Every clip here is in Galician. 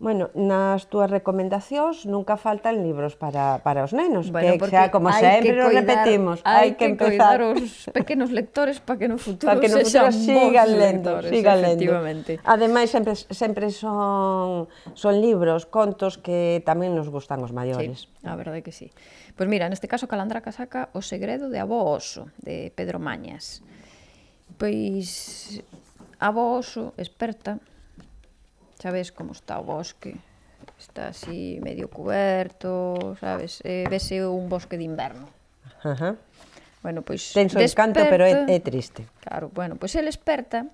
Bueno, nas túas recomendacións nunca faltan libros para, para os nenos, bueno, que xa como sempre cuidar, repetimos, hai que, que empezar os pequenos lectores para que no futuro, que no futuro sigan lendo, lectores, sigan lendo. Ademais sempre sempre son son libros, contos que tamén nos gustan os maiores. Sí, a verdade que sí. Pois pues mira, neste caso Calandra Casaca, O segredo de Abó Oso, de Pedro Mañas. Pois Abó Oso, experta, sabes como está o bosque está así medio cuberto, sabes? Eh, vese un bosque de inverno. Ajá. Bueno, pois... Ten su desperta, encanto, pero é, é triste. Claro, bueno, pois el esperta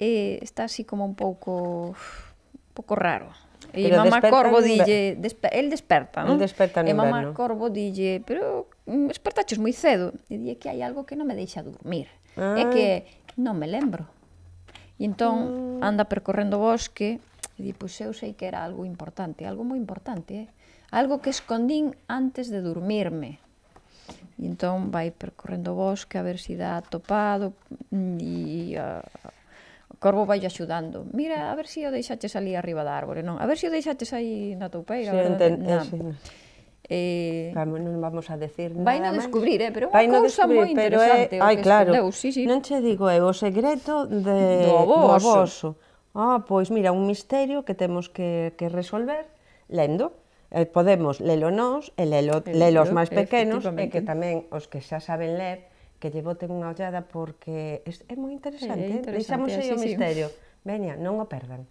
eh, está así como un pouco un pouco raro. E pero mamá Corvo dille, despe, el desperta, non? desperta no E mamá inverno. Corvo dille, pero despertaches mm, moi cedo. E dille que hai algo que non me deixa dormir. Ah. É que ah. non me lembro. E entón ah. anda percorrendo o bosque E di, pois eu sei que era algo importante, algo moi importante, eh? algo que escondín antes de dormirme. E entón vai percorrendo o bosque a ver se si dá atopado mm, e uh, o corvo vai axudando. Mira, a ver se si o deixaches ali arriba da árbore, non? A ver se si o deixaches aí na toupeira. Sí, enten, na... Eh, sí. Eh, vamos, non vamos a decir nada Vai no descubrir, eh, pero é unha cousa moi interesante. Pero é, ai, claro, sí, sí. non che digo, eh, o segreto de, do aboso. Do aboso Ah, pois mira, un misterio que temos que, que resolver lendo. Eh, podemos lelo nós e lelo, e lelo os máis pequenos e que tamén os que xa saben ler que lle boten unha ollada porque é, é moi interesante, é, é eh. interesante deixamos aí sí, o misterio. Sí. Veña, non o perdan.